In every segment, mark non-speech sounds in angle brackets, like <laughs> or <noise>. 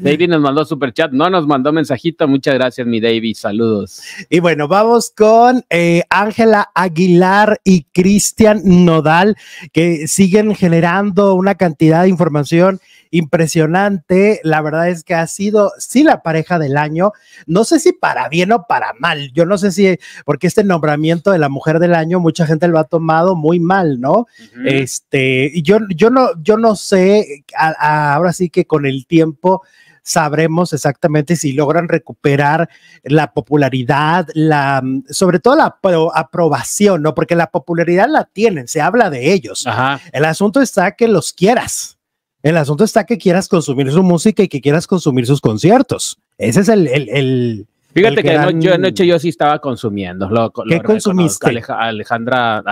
David nos mandó super chat, no nos mandó mensajito. Muchas gracias, mi David. Saludos. Y bueno, vamos con eh, Ángela Aguilar y Cristian Nodal, que siguen generando una cantidad de información impresionante. La verdad es que ha sido, sí, la pareja del año. No sé si para bien o para mal. Yo no sé si, porque este nombramiento de la mujer del año, mucha gente lo ha tomado muy mal, ¿no? Este, yo, yo no, yo no sé, ahora sí que con el tiempo sabremos exactamente si logran recuperar la popularidad, la, sobre todo la aprobación, ¿no? Porque la popularidad la tienen, se habla de ellos. El asunto está que los quieras. El asunto está que quieras consumir su música y que quieras consumir sus conciertos. Ese es el... Fíjate que yo anoche yo sí estaba consumiendo. ¿Qué consumiste? Alejandra,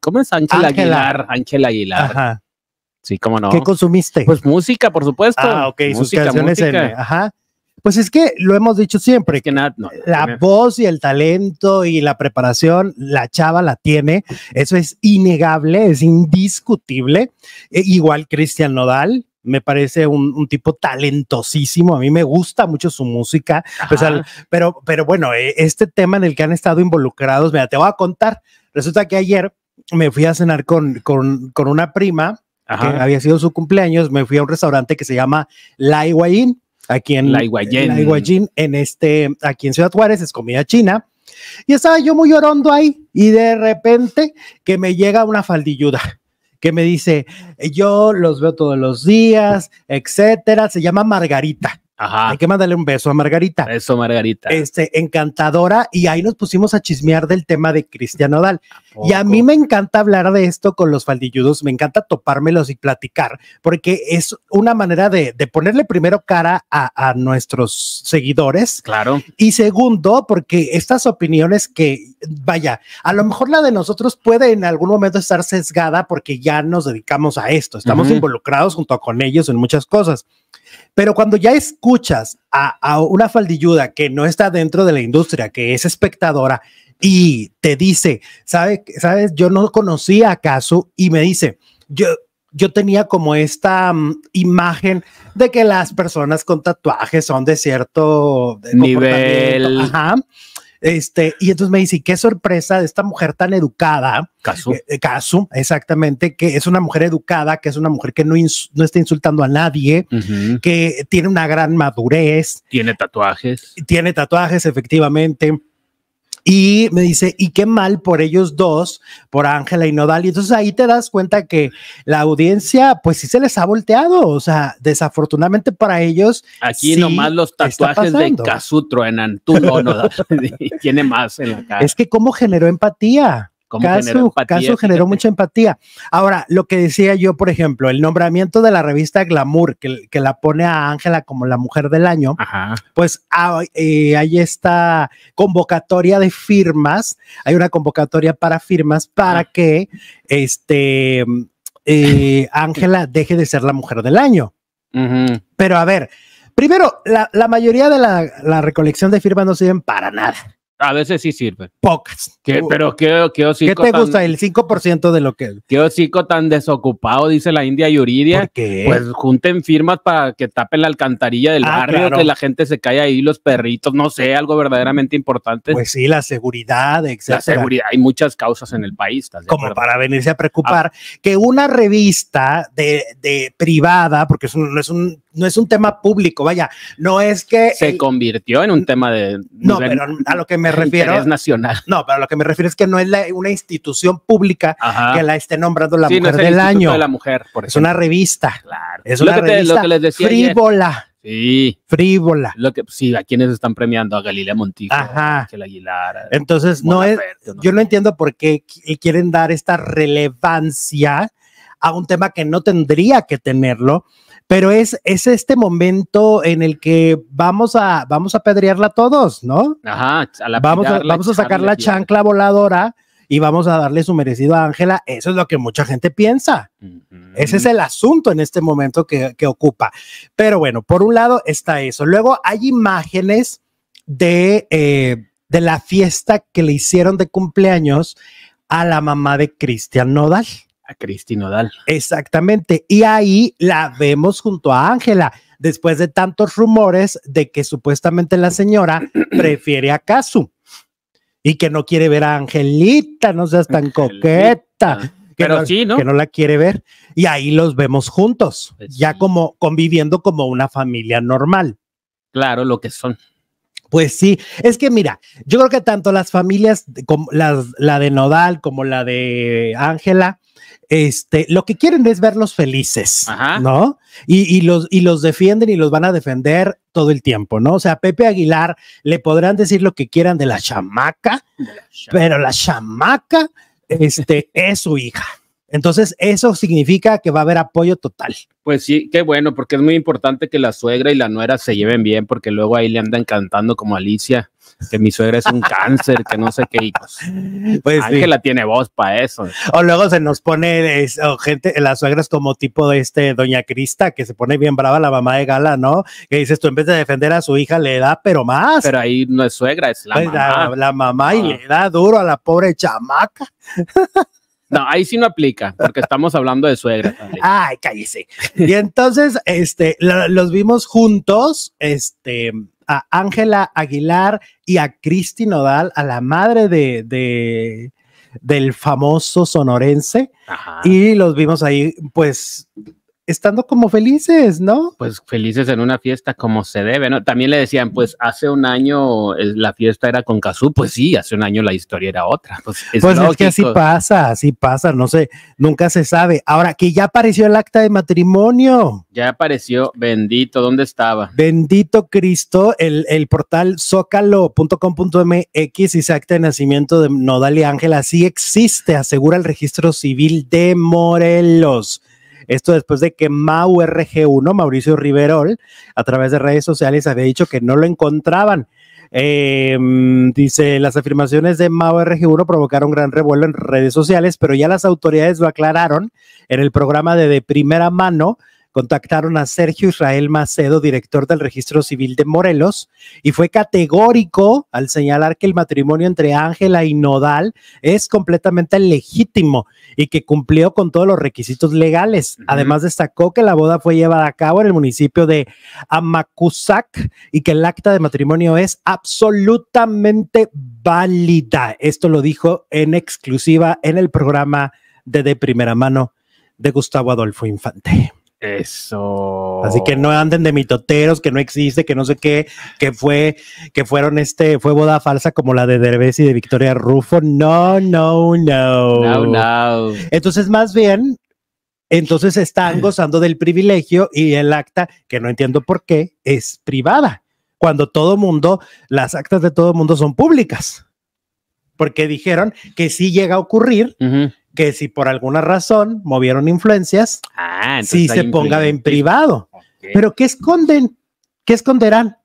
¿cómo es? Ángela Aguilar. Ángela Aguilar. Ajá. Sí, cómo no. ¿Qué consumiste? Pues música, por supuesto. Ah, ok, música, sus música. Ajá. Pues es que lo hemos dicho siempre, que nada, la voz y el talento y la preparación, la chava la tiene, eso es innegable, es indiscutible. E, igual Cristian Nodal, me parece un, tipo talentosísimo. A mí me gusta mucho su música, pues pero, pero bueno, e, este tema en el que han estado involucrados, mira, te voy a contar. Resulta que ayer me fui a cenar con, con, con una prima había sido su cumpleaños, me fui a un restaurante que se llama La Higuaín, aquí en La en este, aquí en Ciudad Juárez, es comida china. Y estaba yo muy llorando ahí y de repente que me llega una faldilluda que me dice, yo los veo todos los días, etcétera, se llama Margarita. Hay que mandarle un beso a Margarita. Beso, Margarita. Este, encantadora. Y ahí nos pusimos a chismear del tema de Cristian Odal. Y a mí me encanta hablar de esto con los faldilludos. Me encanta topármelos y platicar, porque es una manera de, ponerle primero cara a, nuestros seguidores. Claro. Y segundo, porque estas opiniones que, vaya, a lo mejor la de nosotros puede en algún momento estar sesgada porque ya nos dedicamos a esto. Estamos involucrados junto con ellos en muchas cosas pero cuando ya escuchas a, una faldilluda que no está dentro de la industria, que es espectadora, y te dice, ¿sabes? ¿sabes? Yo no conocía acaso. y me dice, yo, yo tenía como esta mm, imagen de que las personas con tatuajes son de cierto nivel. Este, y entonces me dice, qué sorpresa de esta mujer tan educada. Caso. Eh, eh, caso, exactamente, que es una mujer educada, que es una mujer que no, no está insultando a nadie, que tiene una gran madurez. Tiene tatuajes. Tiene tatuajes, efectivamente. Y me dice, y qué mal por ellos dos, por Ángela y Nodal. Y entonces ahí te das cuenta que la audiencia, pues sí se les ha volteado. O sea, desafortunadamente para ellos. Aquí nomás los tatuajes de Casutro en Antú, Tiene más en la cara. Es que cómo generó empatía. Caso, generó mucha empatía. Ahora, lo que decía yo, por ejemplo, el nombramiento de la revista Glamour, que, la pone a Ángela como la mujer del año, pues eh, hay esta convocatoria de firmas, hay una convocatoria para firmas para que este eh, Ángela deje de ser la mujer del año. Pero a ver, primero, la, la mayoría de la, la recolección de firmas no sirven para nada. A veces sí sirve. Pocas. ¿Qué, pero qué, qué, te gusta? El 5% de lo que Qué hocico tan desocupado, dice la India Yuridia. Pues junten firmas para que tapen la alcantarilla del ah, barrio, que la gente se cae ahí, los perritos, no sé, algo verdaderamente importante. Pues sí, la seguridad, etc. La seguridad, hay muchas causas en el país. Como para venirse a preocupar. Ah. Que una revista de, privada, porque no, es un, no es un tema público, vaya, no es que... Se convirtió en un tema de... No, pero a lo que me refiero. Es nacional. <laughs> No, pero lo que me refiero es que no es una institución pública que la esté nombrando la mujer del año. la mujer, es una revista. Es una revista frívola. Sí. Frívola. Lo que, sí, a quienes están premiando a Galilea Montijo, Entonces, no es, yo no entiendo por qué eh, quieren dar esta relevancia a un tema que no tendría que tenerlo pero es, es este momento en el que vamos a, vamos a pedrearla todos, ¿no? Ajá, vamos, a, vamos a sacar la chancla voladora y vamos a darle su merecido a Ángela. Eso es lo que mucha gente piensa. Ese es el asunto en este momento que, ocupa. Pero bueno, por un lado está eso. Luego hay imágenes de, eh, de la fiesta que le hicieron de cumpleaños a la mamá de Cristian Nodal a Cristi Nodal. Exactamente. Y ahí la vemos junto a Ángela, después de tantos rumores de que supuestamente la señora <clears throat> prefiere a Casu y que no quiere ver a Angelita, no seas tan coqueta. Que Pero no, sí, ¿no? Que no la quiere ver. Y ahí los vemos juntos, pues ya como conviviendo como una familia normal. Claro, lo que son. Pues sí, es que mira, yo creo que tanto las familias, como las, la de Nodal como la de Ángela, este, lo que quieren es verlos felices, ¿no? Y, los, y los defienden y los van a defender todo el tiempo, ¿no? O sea, Pepe Aguilar le podrán decir lo que quieran de la chamaca, pero la chamaca este, <laughs> es su hija. Entonces, eso significa que va a haber apoyo total. Pues sí, qué bueno, porque es muy importante que la suegra y la nuera se lleven bien, porque luego ahí le andan cantando como Alicia que mi suegra es un cáncer, que no sé qué. pues, pues Ángela tiene voz para eso. O luego se nos pone gente, las suegras como tipo de este Doña Crista, que se pone bien brava la mamá de Gala, ¿no? Que dices tú, en vez de defender a su hija, le da, pero más. Pero ahí no es suegra, es la pues, mamá. La, mamá y ah. le da duro a la pobre chamaca. <laughs> No, ahí sí no aplica, porque estamos hablando de suegra. También. Ay, cállese. Y entonces, este, los vimos juntos, este, a Ángela Aguilar y a Cristi Nodal, a la madre de, del famoso sonorense y los vimos ahí pues estando como felices, ¿no? Pues felices en una fiesta como se debe, ¿no? También le decían, pues hace un año eh, la fiesta era con Cazú, pues sí, hace un año la historia era otra. Pues, es, pues que así pasa, así pasa, no sé, nunca se sabe. Ahora, que ya apareció el acta de matrimonio. Ya apareció, bendito, ¿dónde estaba? Bendito Cristo, el, el portal zócalo.com.mx, ese acta de nacimiento de Nodal y Ángela, sí existe, asegura el registro civil de Morelos. Esto después de que mau rg 1 Mauricio Riverol, a través de redes sociales había dicho que no lo encontraban. Em, dice, las afirmaciones de mau RG1 provocaron gran revuelo en redes sociales, pero ya las autoridades lo aclararon en el programa de De Primera Mano Contactaron a Sergio Israel Macedo, director del Registro Civil de Morelos, y fue categórico al señalar que el matrimonio entre Ángela y Nodal es completamente legítimo y que cumplió con todos los requisitos legales. Además, destacó que la boda fue llevada a cabo en el municipio de Amacuzac y que el acta de matrimonio es absolutamente válida. Esto lo dijo en exclusiva en el programa de De Primera Mano de Gustavo Adolfo Infante. Eso. Así que no anden de mitoteros, que no existe, que no sé qué, que fue, que fueron este, fue boda falsa como la de Derbez y de Victoria Rufo. No, no, no. No, no. Entonces, más bien, entonces están <clears throat> gozando del privilegio y el acta, que no entiendo por qué, es privada. Cuando todo mundo, las actas de todo mundo son públicas. Porque dijeron que sí llega a ocurrir que si por alguna razón movieron influencias, ah, si se ponga en privado. Pero ¿qué esconden? ¿Qué esconderán?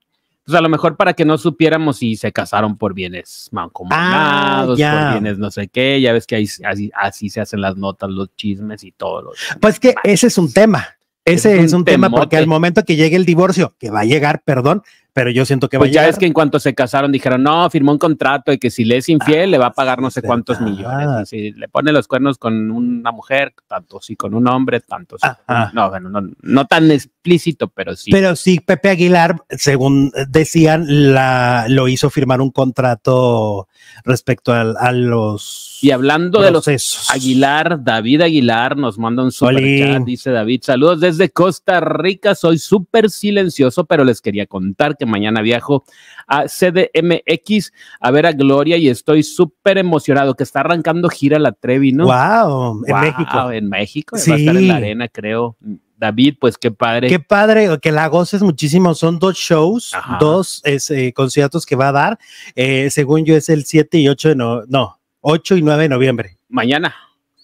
Pues a lo mejor para que no supiéramos si se casaron por bienes mancomunados, ah, por bienes no sé qué, ya ves que así, así, se hacen las notas, los chismes y todo. pues que ese es un tema. Ese es un tema porque al momento que llegue el divorcio, que va a llegar, perdón, pero yo siento que pues Ya es que en cuanto se casaron dijeron, no, firmó un contrato y que si le es infiel le va a ah, pagar no sé cuántos millones. si le pone los cuernos con una mujer, tantos, y con un hombre, tantos. No, bueno, no, tan explícito, pero sí. Pero sí, Pepe Aguilar, según decían, la, lo hizo firmar un contrato respecto a, a los. Y hablando de los Aguilar, David Aguilar nos manda un super chat, dice David. Saludos desde Costa Rica, soy súper silencioso, pero les quería contar que mañana viajo a CDMX a ver a Gloria y estoy súper emocionado que está arrancando gira la Trevi, ¿no? Wow, en México. En México, va a estar en la arena, creo. David, pues qué padre. Qué padre, que la goces muchísimo. Son dos shows, dos eh, conciertos que va a dar. Eh, según yo es el 7 y 8 de no, no, 8 y 9 de noviembre. Mañana.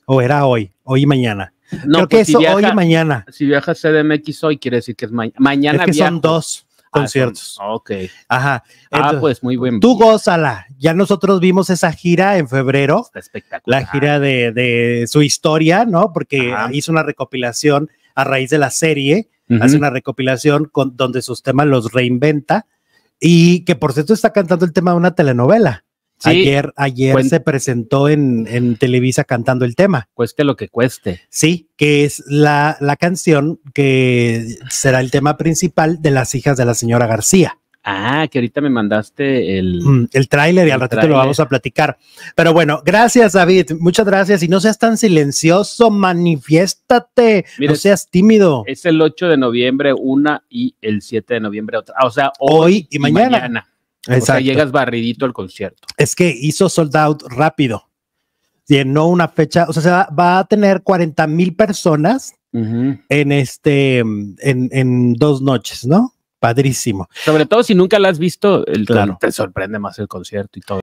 O era hoy, hoy y mañana. No, Creo que pues, hoy y mañana. Si viajas CDMX hoy, quiere decir que es mañana. Es que son dos ah, conciertos. ok. Ajá. ah, pues muy buen. Tú gózala. Ya nosotros vimos esa gira en febrero. espectacular. La gira de, su historia, ¿no? Porque hizo una recopilación a raíz de la serie, hace una recopilación con, donde sus temas los reinventa y que por cierto está cantando el tema de una telenovela. ayer ayer se presentó en, Televisa cantando el tema. Cueste lo que cueste. Sí, que es la, la canción que será el tema principal de Las hijas de la señora García. Ah, que ahorita me mandaste el... Mm, el tráiler y al ratito lo vamos a platicar. Pero bueno, gracias David, muchas gracias. Y no seas tan silencioso, manifiéstate, no seas tímido. Es el 8 de noviembre una y el 7 de noviembre otra. O sea, hoy, y, mañana. O sea, llegas barridito al concierto. Es que hizo sold out rápido. Llenó una fecha, o sea, va, a tener 40 mil personas en este, en dos noches, ¿no? padrísimo. Sobre todo si nunca la has visto, el te sorprende más el concierto y todo.